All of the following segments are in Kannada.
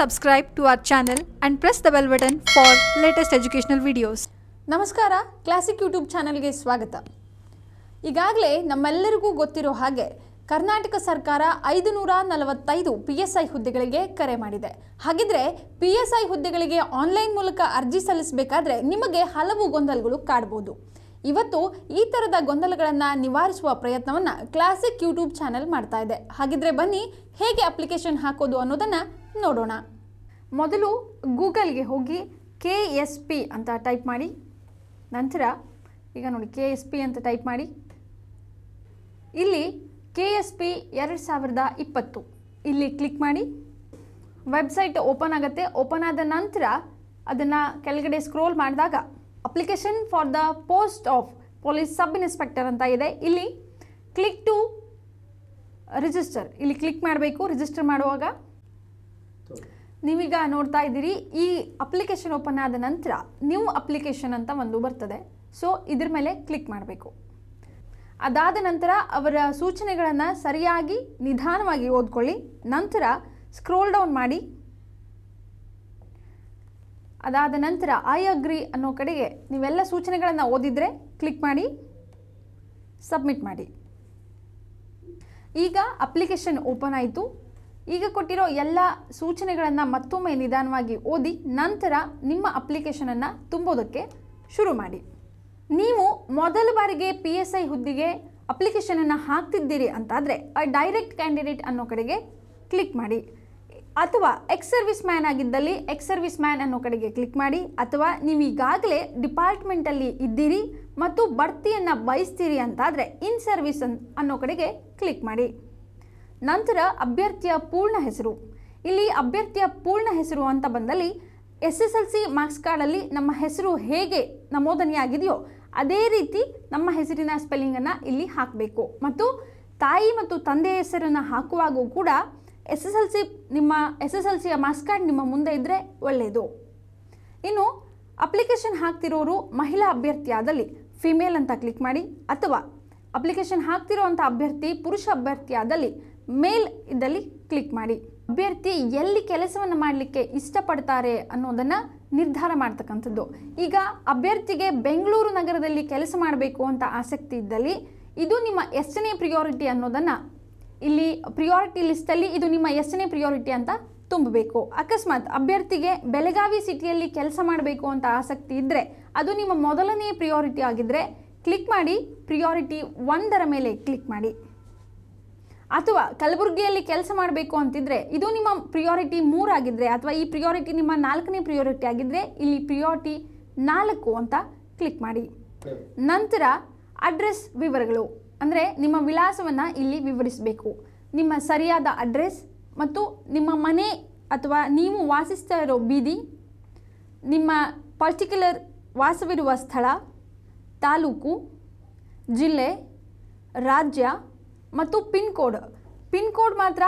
subscribe to our channel and press the bell button for latest educational videos. ನಮಸ್ಕಾರ ಕ್ಲಾಸಿಕ್ ಯೂಟ್ಯೂಬ್ ಚಾನಲ್ಗೆ ಸ್ವಾಗತ ಈಗಾಗಲೇ ನಮ್ಮೆಲ್ಲರಿಗೂ ಗೊತ್ತಿರೋ ಹಾಗೆ ಕರ್ನಾಟಕ ಸರ್ಕಾರ ಐದು ನೂರ ನಲವತ್ತೈದು ಪಿ ಎಸ್ ಐ ಹುದ್ದೆಗಳಿಗೆ ಕರೆ ಮಾಡಿದೆ ಹಾಗಿದ್ರೆ ಪಿ ಎಸ್ ಐ ಹುದ್ದೆಗಳಿಗೆ ಆನ್ಲೈನ್ ಮೂಲಕ ಅರ್ಜಿ ಸಲ್ಲಿಸಬೇಕಾದ್ರೆ ನಿಮಗೆ ಹಲವು ಗೊಂದಲಗಳು ಕಾಡ್ಬೋದು ಇವತ್ತು ಈ ಥರದ ಗೊಂದಲಗಳನ್ನು ನಿವಾರಿಸುವ ಪ್ರಯತ್ನವನ್ನು ಕ್ಲಾಸಿಕ್ ಯೂಟ್ಯೂಬ್ ಚಾನೆಲ್ ಮಾಡ್ತಾ ಇದೆ ಹಾಗಿದ್ರೆ ಬನ್ನಿ ಹೇಗೆ ಅಪ್ಲಿಕೇಶನ್ ಹಾಕೋದು ಅನ್ನೋದನ್ನು ನೋಡೋಣ ಮೊದಲು ಗೂಗಲ್ಗೆ ಹೋಗಿ ಕೆ ಎಸ್ ಪಿ ಅಂತ ಟೈಪ್ ಮಾಡಿ ನಂತರ ಈಗ ನೋಡಿ ಕೆ ಎಸ್ ಪಿ ಅಂತ ಟೈಪ್ ಮಾಡಿ ಇಲ್ಲಿ ಕೆ ಎಸ್ ಪಿ ಎರಡು ಸಾವಿರದ ಇಪ್ಪತ್ತು ಇಲ್ಲಿ ಕ್ಲಿಕ್ ಮಾಡಿ ವೆಬ್ಸೈಟ್ ಓಪನ್ ಆಗುತ್ತೆ ಓಪನ್ ಆದ ನಂತರ ಅದನ್ನು ಕೆಳಗಡೆ ಸ್ಕ್ರೋಲ್ ಮಾಡಿದಾಗ application for the post of police sub inspector ಅಂತ ಇದೆ ಇಲ್ಲಿ ಕ್ಲಿಕ್ ಟು ರಿಜಿಸ್ಟರ್ ಇಲ್ಲಿ ಕ್ಲಿಕ್ ಮಾಡಬೇಕು ರಿಜಿಸ್ಟರ್ ಮಾಡುವಾಗ ನೀವೀಗ ನೋಡ್ತಾ ಇದ್ದೀರಿ ಈ ಅಪ್ಲಿಕೇಶನ್ ಓಪನ್ ಆದ ನಂತರ ನ್ಯೂ ಅಪ್ಲಿಕೇಶನ್ ಅಂತ ಒಂದು ಬರ್ತದೆ ಸೊ ಇದ್ರ ಮೇಲೆ ಕ್ಲಿಕ್ ಮಾಡಬೇಕು ಅದಾದ ನಂತರ ಅವರ ಸೂಚನೆಗಳನ್ನು ಸರಿಯಾಗಿ ನಿಧಾನವಾಗಿ ಓದ್ಕೊಳ್ಳಿ ನಂತರ ಸ್ಕ್ರೋಲ್ ಡೌನ್ ಮಾಡಿ ಅದಾದ ನಂತರ ಐ ಅಗ್ರಿ ಅನ್ನೋ ಕಡೆಗೆ ನೀವೆಲ್ಲ ಸೂಚನೆಗಳನ್ನು ಓದಿದರೆ ಕ್ಲಿಕ್ ಮಾಡಿ ಸಬ್ಮಿಟ್ ಮಾಡಿ ಈಗ ಅಪ್ಲಿಕೇಶನ್ ಓಪನ್ ಆಯಿತು ಈಗ ಕೊಟ್ಟಿರೋ ಎಲ್ಲ ಸೂಚನೆಗಳನ್ನು ಮತ್ತೊಮ್ಮೆ ನಿಧಾನವಾಗಿ ಓದಿ ನಂತರ ನಿಮ್ಮ ಅಪ್ಲಿಕೇಶನನ್ನು ತುಂಬೋದಕ್ಕೆ ಶುರು ಮಾಡಿ ನೀವು ಮೊದಲ ಬಾರಿಗೆ ಪಿ ಎಸ್ ಐ ಹುದ್ದೆಗೆ ಅಪ್ಲಿಕೇಶನನ್ನು ಹಾಕ್ತಿದ್ದೀರಿ ಅಂತಾದರೆ ಡೈರೆಕ್ಟ್ ಕ್ಯಾಂಡಿಡೇಟ್ ಅನ್ನೋ ಕಡೆಗೆ ಕ್ಲಿಕ್ ಮಾಡಿ ಅಥವಾ ಎಕ್ಸ್ ಸರ್ವಿಸ್ ಮ್ಯಾನ್ ಆಗಿದ್ದಲ್ಲಿ ಎಕ್ಸ್ ಸರ್ವಿಸ್ ಮ್ಯಾನ್ ಅನ್ನೋ ಕಡೆಗೆ ಕ್ಲಿಕ್ ಮಾಡಿ ಅಥವಾ ನೀವು ಈಗಾಗಲೇ ಡಿಪಾರ್ಟ್ಮೆಂಟಲ್ಲಿ ಇದ್ದೀರಿ ಮತ್ತು ಬಡ್ತಿಯನ್ನು ಬಯಸ್ತೀರಿ ಅಂತಾದರೆ ಇನ್ ಸರ್ವಿಸ್ ಅನ್ನೋ ಕಡೆಗೆ ಕ್ಲಿಕ್ ಮಾಡಿ ನಂತರ ಅಭ್ಯರ್ಥಿಯ ಪೂರ್ಣ ಹೆಸರು ಇಲ್ಲಿ ಅಭ್ಯರ್ಥಿಯ ಪೂರ್ಣ ಹೆಸರು ಅಂತ ಬಂದಲ್ಲಿ S S L C marks ಕಾರ್ಡಲ್ಲಿ ನಮ್ಮ ಹೆಸರು ಹೇಗೆ ನಮೋದನೆಯಾಗಿದೆಯೋ ಅದೇ ರೀತಿ ನಮ್ಮ ಹೆಸರಿನ ಸ್ಪೆಲ್ಲಿಂಗನ್ನು ಇಲ್ಲಿ ಹಾಕಬೇಕು ಮತ್ತು ತಾಯಿ ಮತ್ತು ತಂದೆಯ ಹೆಸರನ್ನು ಹಾಕುವಾಗೂ ಕೂಡ ಎಸ್ ಎಸ್ ಎಲ್ ಸಿ ನಿಮ್ಮ ಎಸ್ ಎಸ್ ಎಲ್ ಸಿಯ ಮಾರ್ಕ್ಸ್ ಕಾರ್ಡ್ ನಿಮ್ಮ ಮುಂದೆ ಇದ್ದರೆ ಒಳ್ಳೆಯದು ಇನ್ನು ಅಪ್ಲಿಕೇಶನ್ ಹಾಕ್ತಿರೋರು ಮಹಿಳಾ ಅಭ್ಯರ್ಥಿಯಾದಲ್ಲಿ ಫಿಮೇಲ್ ಅಂತ ಕ್ಲಿಕ್ ಮಾಡಿ ಅಥವಾ ಅಪ್ಲಿಕೇಶನ್ ಅಂಥ ಅಭ್ಯರ್ಥಿ ಪುರುಷ ಅಭ್ಯರ್ಥಿಯಾದಲ್ಲಿ ಮೇಲ್ ಇದರಲ್ಲಿ ಕ್ಲಿಕ್ ಮಾಡಿ ಅಭ್ಯರ್ಥಿ ಎಲ್ಲಿ ಕೆಲಸವನ್ನು ಮಾಡಲಿಕ್ಕೆ ಇಷ್ಟಪಡ್ತಾರೆ ಅನ್ನೋದನ್ನು ನಿರ್ಧಾರ ಮಾಡ್ತಕ್ಕಂಥದ್ದು ಈಗ ಅಭ್ಯರ್ಥಿಗೆ ಬೆಂಗಳೂರು ನಗರದಲ್ಲಿ ಕೆಲಸ ಮಾಡಬೇಕು ಅಂತ ಆಸಕ್ತಿ ಇದ್ದಲ್ಲಿ ಇದು ನಿಮ್ಮ ಎಷ್ಟನೇ ಪ್ರಿಯೋರಿಟಿ ಅನ್ನೋದನ್ನು ಇಲ್ಲಿ ಪ್ರಿಯಾರಿಟಿ ಲಿಸ್ಟಲ್ಲಿ ಇದು ನಿಮ್ಮ ಎಷ್ಟನೇ ಪ್ರಿಯಾರಿಟಿ ಅಂತ ತುಂಬಬೇಕು ಅಕಸ್ಮಾತ್ ಅಭ್ಯರ್ಥಿಗೆ ಬೆಳಗಾವಿ ಸಿಟಿಯಲ್ಲಿ ಕೆಲಸ ಮಾಡಬೇಕು ಅಂತ ಆಸಕ್ತಿ ಇದ್ದರೆ ಅದು ನಿಮ್ಮ ಮೊದಲನೇ ಪ್ರಿಯೋರಿಟಿ ಆಗಿದ್ದರೆ ಕ್ಲಿಕ್ ಮಾಡಿ ಪ್ರಿಯೋರಿಟಿ ಒಂದರ ಮೇಲೆ ಕ್ಲಿಕ್ ಮಾಡಿ ಅಥವಾ ಕಲಬುರಗಿಯಲ್ಲಿ ಕೆಲಸ ಮಾಡಬೇಕು ಅಂತಿದ್ರೆ ಇದು ನಿಮ್ಮ ಪ್ರಿಯಾರಿಟಿ ಆಗಿದ್ರೆ ಅಥವಾ ಈ ಪ್ರಿಯಾರಿಟಿ ನಿಮ್ಮ ನಾಲ್ಕನೇ ಪ್ರಿಯಾರಿಟಿ ಆಗಿದ್ದರೆ ಇಲ್ಲಿ ಪ್ರಿಯಾರಿಟಿ ನಾಲ್ಕು ಅಂತ ಕ್ಲಿಕ್ ಮಾಡಿ ನಂತರ ಅಡ್ರೆಸ್ ವಿವರಗಳು ಅಂದರೆ ನಿಮ್ಮ ವಿಳಾಸವನ್ನು ಇಲ್ಲಿ ವಿವರಿಸಬೇಕು ನಿಮ್ಮ ಸರಿಯಾದ ಅಡ್ರೆಸ್ ಮತ್ತು ನಿಮ್ಮ ಮನೆ ಅಥವಾ ನೀವು ವಾಸಿಸ್ತಾ ಇರೋ ಬೀದಿ ನಿಮ್ಮ ಪರ್ಟಿಕ್ಯುಲರ್ ವಾಸವಿರುವ ಸ್ಥಳ ತಾಲೂಕು ಜಿಲ್ಲೆ ರಾಜ್ಯ ಮತ್ತು ಪಿನ್ ಕೋಡ್ ಪಿನ್ ಕೋಡ್ ಮಾತ್ರ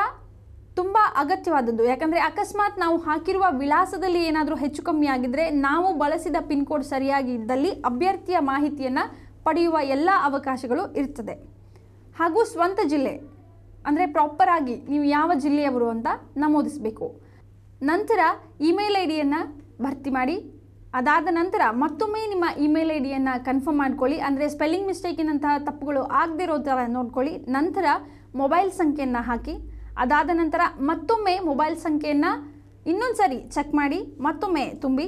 ತುಂಬ ಅಗತ್ಯವಾದದ್ದು ಯಾಕಂದರೆ ಅಕಸ್ಮಾತ್ ನಾವು ಹಾಕಿರುವ ವಿಳಾಸದಲ್ಲಿ ಏನಾದರೂ ಹೆಚ್ಚು ಕಮ್ಮಿ ಆಗಿದ್ದರೆ ನಾವು ಬಳಸಿದ ಪಿನ್ ಕೋಡ್ ಸರಿಯಾಗಿ ಇದ್ದಲ್ಲಿ ಅಭ್ಯರ್ಥಿಯ ಮಾಹಿತಿಯನ್ನು ಪಡೆಯುವ ಎಲ್ಲ ಅವಕಾಶಗಳು ಇರ್ತದೆ ಹಾಗೂ ಸ್ವಂತ ಜಿಲ್ಲೆ ಅಂದರೆ ಪ್ರಾಪರ್ ಆಗಿ ನೀವು ಯಾವ ಜಿಲ್ಲೆಯವರು ಅಂತ ನಮೂದಿಸಬೇಕು ನಂತರ ಇಮೇಲ್ ಐ ಡಿಯನ್ನು ಭರ್ತಿ ಮಾಡಿ ಅದಾದ ನಂತರ ಮತ್ತೊಮ್ಮೆ ನಿಮ್ಮ ಇಮೇಲ್ ಐ ಡಿಯನ್ನು ಕನ್ಫರ್ಮ್ ಮಾಡ್ಕೊಳ್ಳಿ ಅಂದರೆ ಸ್ಪೆಲ್ಲಿಂಗ್ ಮಿಸ್ಟೇಕಿನಂತಹ ತಪ್ಪುಗಳು ಆಗದಿರೋ ಥರ ನೋಡ್ಕೊಳ್ಳಿ ನಂತರ ಮೊಬೈಲ್ ಸಂಖ್ಯೆಯನ್ನು ಹಾಕಿ ಅದಾದ ನಂತರ ಮತ್ತೊಮ್ಮೆ ಮೊಬೈಲ್ ಸಂಖ್ಯೆಯನ್ನು ಇನ್ನೊಂದು ಸರಿ ಚೆಕ್ ಮಾಡಿ ಮತ್ತೊಮ್ಮೆ ತುಂಬಿ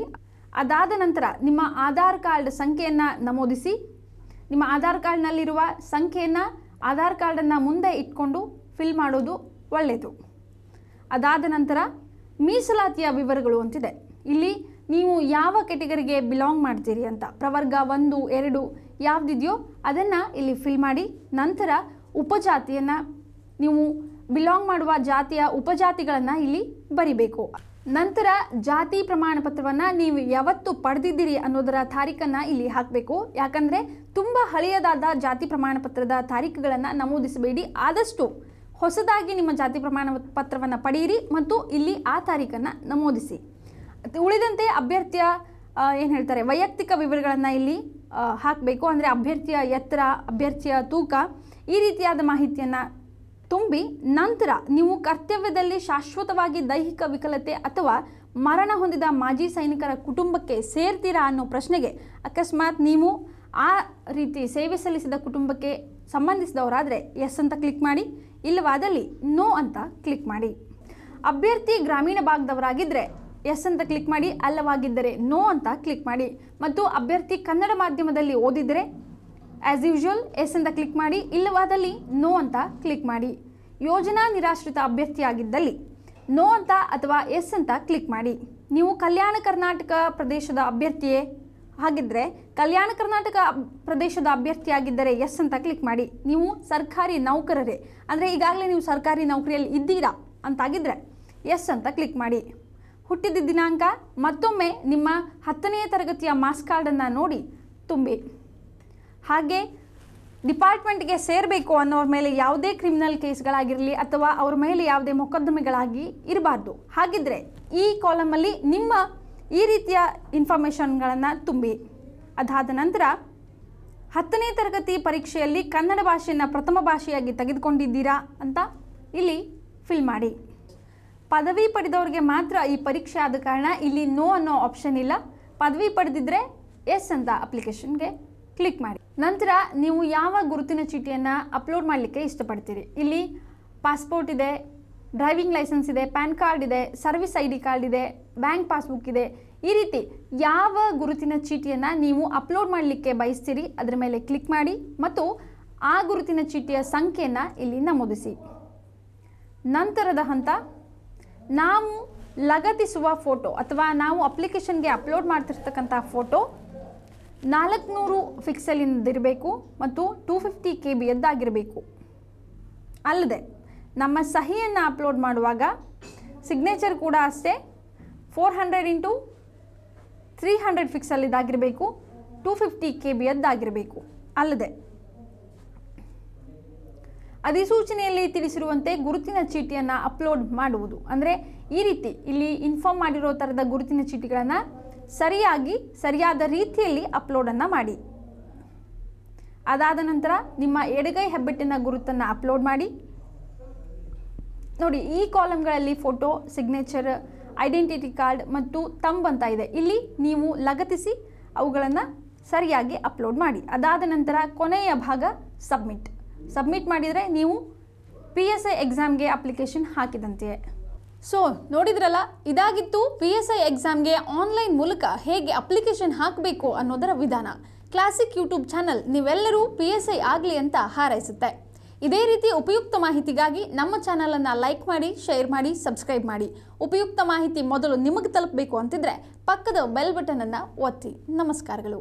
ಅದಾದ ನಂತರ ನಿಮ್ಮ ಆಧಾರ್ ಕಾರ್ಡ್ ಸಂಖ್ಯೆಯನ್ನು ನಮೂದಿಸಿ ನಿಮ್ಮ ಆಧಾರ್ ಕಾರ್ಡ್ನಲ್ಲಿರುವ ಸಂಖ್ಯೆಯನ್ನು ಆಧಾರ್ ಕಾರ್ಡನ್ನು ಮುಂದೆ ಇಟ್ಕೊಂಡು ಫಿಲ್ ಮಾಡೋದು ಒಳ್ಳೆಯದು ಅದಾದ ನಂತರ ಮೀಸಲಾತಿಯ ವಿವರಗಳು ಅಂತಿದೆ ಇಲ್ಲಿ ನೀವು ಯಾವ ಕೆಟಗರಿಗೆ ಬಿಲಾಂಗ್ ಮಾಡ್ತೀರಿ ಅಂತ ಪ್ರವರ್ಗ ಒಂದು ಎರಡು ಯಾವುದಿದೆಯೋ ಅದನ್ನು ಇಲ್ಲಿ ಫಿಲ್ ಮಾಡಿ ನಂತರ ಉಪಜಾತಿಯನ್ನು ನೀವು ಬಿಲಾಂಗ್ ಮಾಡುವ ಜಾತಿಯ ಉಪಜಾತಿಗಳನ್ನು ಇಲ್ಲಿ ಬರಿಬೇಕು ನಂತರ ಜಾತಿ ಪ್ರಮಾಣ ಪತ್ರವನ್ನು ನೀವು ಯಾವತ್ತು ಪಡೆದಿದ್ದೀರಿ ಅನ್ನೋದರ ತಾರೀಖನ್ನು ಇಲ್ಲಿ ಹಾಕಬೇಕು ಯಾಕಂದರೆ ತುಂಬ ಹಳೆಯದಾದ ಜಾತಿ ಪ್ರಮಾಣ ಪತ್ರದ ತಾರೀಖುಗಳನ್ನು ನಮೂದಿಸಬೇಡಿ ಆದಷ್ಟು ಹೊಸದಾಗಿ ನಿಮ್ಮ ಜಾತಿ ಪ್ರಮಾಣ ಪತ್ರವನ್ನು ಪಡೆಯಿರಿ ಮತ್ತು ಇಲ್ಲಿ ಆ ತಾರೀಖನ್ನು ನಮೂದಿಸಿ ಉಳಿದಂತೆ ಅಭ್ಯರ್ಥಿಯ ಏನು ಹೇಳ್ತಾರೆ ವೈಯಕ್ತಿಕ ವಿವರಗಳನ್ನು ಇಲ್ಲಿ ಹಾಕಬೇಕು ಅಂದರೆ ಅಭ್ಯರ್ಥಿಯ ಎತ್ತರ ಅಭ್ಯರ್ಥಿಯ ತೂಕ ಈ ರೀತಿಯಾದ ಮಾಹಿತಿಯನ್ನು ತುಂಬಿ ನಂತರ ನೀವು ಕರ್ತವ್ಯದಲ್ಲಿ ಶಾಶ್ವತವಾಗಿ ದೈಹಿಕ ವಿಕಲತೆ ಅಥವಾ ಮರಣ ಹೊಂದಿದ ಮಾಜಿ ಸೈನಿಕರ ಕುಟುಂಬಕ್ಕೆ ಸೇರ್ತೀರಾ ಅನ್ನೋ ಪ್ರಶ್ನೆಗೆ ಅಕಸ್ಮಾತ್ ನೀವು ಆ ರೀತಿ ಸೇವೆ ಸಲ್ಲಿಸಿದ ಕುಟುಂಬಕ್ಕೆ ಸಂಬಂಧಿಸಿದವರಾದರೆ ಎಸ್ ಅಂತ ಕ್ಲಿಕ್ ಮಾಡಿ ಇಲ್ಲವಾದಲ್ಲಿ ನೋ ಅಂತ ಕ್ಲಿಕ್ ಮಾಡಿ ಅಭ್ಯರ್ಥಿ ಗ್ರಾಮೀಣ ಭಾಗದವರಾಗಿದ್ದರೆ ಎಸ್ ಅಂತ ಕ್ಲಿಕ್ ಮಾಡಿ ಅಲ್ಲವಾಗಿದ್ದರೆ ನೋ ಅಂತ ಕ್ಲಿಕ್ ಮಾಡಿ ಮತ್ತು ಅಭ್ಯರ್ಥಿ ಕನ್ನಡ ಮಾಧ್ಯಮದಲ್ಲಿ ಓದಿದರೆ ಆ್ಯಸ್ ಯೂಶುವಲ್ ಎಸ್ ಅಂತ ಕ್ಲಿಕ್ ಮಾಡಿ ಇಲ್ಲವಾದಲ್ಲಿ ನೋ ಅಂತ ಕ್ಲಿಕ್ ಮಾಡಿ ಯೋಜನಾ ನಿರಾಶ್ರಿತ ಅಭ್ಯರ್ಥಿಯಾಗಿದ್ದಲ್ಲಿ ನೋ ಅಂತ ಅಥವಾ ಎಸ್ ಅಂತ ಕ್ಲಿಕ್ ಮಾಡಿ ನೀವು ಕಲ್ಯಾಣ ಕರ್ನಾಟಕ ಪ್ರದೇಶದ ಅಭ್ಯರ್ಥಿಯೇ ಹಾಗಿದ್ದರೆ ಕಲ್ಯಾಣ ಕರ್ನಾಟಕ ಪ್ರದೇಶದ ಅಭ್ಯರ್ಥಿಯಾಗಿದ್ದರೆ ಎಸ್ ಅಂತ ಕ್ಲಿಕ್ ಮಾಡಿ ನೀವು ಸರ್ಕಾರಿ ನೌಕರರೇ ಅಂದರೆ ಈಗಾಗಲೇ ನೀವು ಸರ್ಕಾರಿ ನೌಕರಿಯಲ್ಲಿ ಇದ್ದೀರಾ ಅಂತಾಗಿದ್ದರೆ ಎಸ್ ಅಂತ ಕ್ಲಿಕ್ ಮಾಡಿ ಹುಟ್ಟಿದ ದಿನಾಂಕ ಮತ್ತೊಮ್ಮೆ ನಿಮ್ಮ ಹತ್ತನೆಯ ತರಗತಿಯ ಮಾಸ್ ಕಾರ್ಡನ್ನು ನೋಡಿ ತುಂಬಿ ಹಾಗೆ ಡಿಪಾರ್ಟ್ಮೆಂಟ್ಗೆ ಸೇರಬೇಕು ಅನ್ನೋರ ಮೇಲೆ ಯಾವುದೇ ಕ್ರಿಮಿನಲ್ ಕೇಸ್ಗಳಾಗಿರಲಿ ಅಥವಾ ಅವ್ರ ಮೇಲೆ ಯಾವುದೇ ಮೊಕದ್ದಮೆಗಳಾಗಿ ಇರಬಾರ್ದು ಹಾಗಿದ್ರೆ ಈ ಕಾಲಮಲ್ಲಿ ನಿಮ್ಮ ಈ ರೀತಿಯ ಇನ್ಫಾರ್ಮೇಷನ್ಗಳನ್ನು ತುಂಬಿ ಅದಾದ ನಂತರ ಹತ್ತನೇ ತರಗತಿ ಪರೀಕ್ಷೆಯಲ್ಲಿ ಕನ್ನಡ ಭಾಷೆಯನ್ನು ಪ್ರಥಮ ಭಾಷೆಯಾಗಿ ತೆಗೆದುಕೊಂಡಿದ್ದೀರಾ ಅಂತ ಇಲ್ಲಿ ಫಿಲ್ ಮಾಡಿ ಪದವಿ ಪಡೆದವ್ರಿಗೆ ಮಾತ್ರ ಈ ಪರೀಕ್ಷೆ ಆದ ಕಾರಣ ಇಲ್ಲಿ ನೋ ಅನ್ನೋ ಆಪ್ಷನ್ ಇಲ್ಲ ಪದವಿ ಪಡೆದಿದ್ರೆ ಎಸ್ ಅಂತ ಅಪ್ಲಿಕೇಶನ್ಗೆ ಕ್ಲಿಕ್ ಮಾಡಿ ನಂತರ ನೀವು ಯಾವ ಗುರುತಿನ ಚೀಟಿಯನ್ನು ಅಪ್ಲೋಡ್ ಮಾಡಲಿಕ್ಕೆ ಇಷ್ಟಪಡ್ತೀರಿ ಇಲ್ಲಿ ಪಾಸ್ಪೋರ್ಟ್ ಇದೆ ಡ್ರೈವಿಂಗ್ ಲೈಸೆನ್ಸ್ ಇದೆ ಪ್ಯಾನ್ ಕಾರ್ಡ್ ಇದೆ ಸರ್ವಿಸ್ ಐ ಡಿ ಕಾರ್ಡ್ ಇದೆ ಬ್ಯಾಂಕ್ ಪಾಸ್ಬುಕ್ ಇದೆ ಈ ರೀತಿ ಯಾವ ಗುರುತಿನ ಚೀಟಿಯನ್ನು ನೀವು ಅಪ್ಲೋಡ್ ಮಾಡಲಿಕ್ಕೆ ಬಯಸ್ತೀರಿ ಅದರ ಮೇಲೆ ಕ್ಲಿಕ್ ಮಾಡಿ ಮತ್ತು ಆ ಗುರುತಿನ ಚೀಟಿಯ ಸಂಖ್ಯೆಯನ್ನು ಇಲ್ಲಿ ನಮೂದಿಸಿ ನಂತರದ ಹಂತ ನಾವು ಲಗತ್ತಿಸುವ ಫೋಟೋ ಅಥವಾ ನಾವು ಅಪ್ಲಿಕೇಶನ್ಗೆ ಅಪ್ಲೋಡ್ ಮಾಡ್ತಿರ್ತಕ್ಕಂಥ ಫೋಟೋ ನಾಲ್ಕುನೂರು ಫಿಕ್ಸಲ್ಲಿಂದಿರಬೇಕು ಮತ್ತು ಟೂ ಫಿಫ್ಟಿ ಕೆ ಬಿ ಎದ್ದಾಗಿರಬೇಕು ಅಲ್ಲದೆ ನಮ್ಮ ಸಹಿಯನ್ನು ಅಪ್ಲೋಡ್ ಮಾಡುವಾಗ ಸಿಗ್ನೇಚರ್ ಕೂಡ ಅಷ್ಟೇ four hundred into three hundred pixel ಇದಾಗಿರಬೇಕು ಟೂ ಫಿಫ್ಟಿ ಕೆ ಬಿ ಅಲ್ಲದೆ ಅಧಿಸೂಚನೆಯಲ್ಲಿ ತಿಳಿಸಿರುವಂತೆ ಗುರುತಿನ ಚೀಟಿಯನ್ನು ಅಪ್ಲೋಡ್ ಮಾಡುವುದು ಅಂದರೆ ಈ ರೀತಿ ಇಲ್ಲಿ ಇನ್ಫಾರ್ಮ್ ಮಾಡಿರೋ ಥರದ ಗುರುತಿನ ಚೀಟಿಗಳನ್ನು ಸರಿಯಾಗಿ ಸರಿಯಾದ ರೀತಿಯಲ್ಲಿ ಅಪ್ಲೋಡನ್ನು ಮಾಡಿ ಅದಾದ ನಂತರ ನಿಮ್ಮ ಎಡಗೈ ಹೆಬ್ಬೆಟ್ಟಿನ ಗುರುತನ್ನು ಅಪ್ಲೋಡ್ ಮಾಡಿ ನೋಡಿ ಈ ಕಾಲಮ್ಗಳಲ್ಲಿ ಫೋಟೋ ಸಿಗ್ನೇಚರ್ ಐಡೆಂಟಿಟಿ ಕಾರ್ಡ್ ಮತ್ತು ತಂಬ್ ಅಂತ ಇದೆ ಇಲ್ಲಿ ನೀವು ಲಗತ್ತಿಸಿ ಅವುಗಳನ್ನು ಸರಿಯಾಗಿ ಅಪ್ಲೋಡ್ ಮಾಡಿ ಅದಾದ ನಂತರ ಕೊನೆಯ ಭಾಗ ಸಬ್ಮಿಟ್ ಸಬ್ಮಿಟ್ ಮಾಡಿದರೆ ನೀವು ಪಿ ಎಸ್ ಐ ಎಕ್ಸಾಮ್ಗೆ ಅಪ್ಲಿಕೇಶನ್ ಹಾಕಿದಂತೆಯೇ ಸೊ ನೋಡಿದ್ರಲ್ಲ ಇದಾಗಿತ್ತು ಪಿ ಎಸ್ ಐ ಎಕ್ಸಾಮ್ಗೆ ಆನ್ಲೈನ್ ಮೂಲಕ ಹೇಗೆ ಅಪ್ಲಿಕೇಶನ್ ಹಾಕಬೇಕು ಅನ್ನೋದರ ವಿಧಾನ ಕ್ಲಾಸಿಕ್ ಯೂಟ್ಯೂಬ್ ಚಾನಲ್ ನೀವೆಲ್ಲರೂ ಪಿ ಎಸ್ ಐ ಆಗಲಿ ಅಂತ ಹಾರೈಸುತ್ತೆ ಇದೇ ರೀತಿ ಉಪಯುಕ್ತ ಮಾಹಿತಿಗಾಗಿ ನಮ್ಮ ಚಾನಲನ್ನು ಲೈಕ್ ಮಾಡಿ ಶೇರ್ ಮಾಡಿ ಸಬ್ಸ್ಕ್ರೈಬ್ ಮಾಡಿ ಉಪಯುಕ್ತ ಮಾಹಿತಿ ಮೊದಲು ನಿಮಗೆ ತಲುಪಬೇಕು ಅಂತಿದ್ರೆ ಪಕ್ಕದ ಬೆಲ್ ಬಟನನ್ನು ಒತ್ತಿ ನಮಸ್ಕಾರಗಳು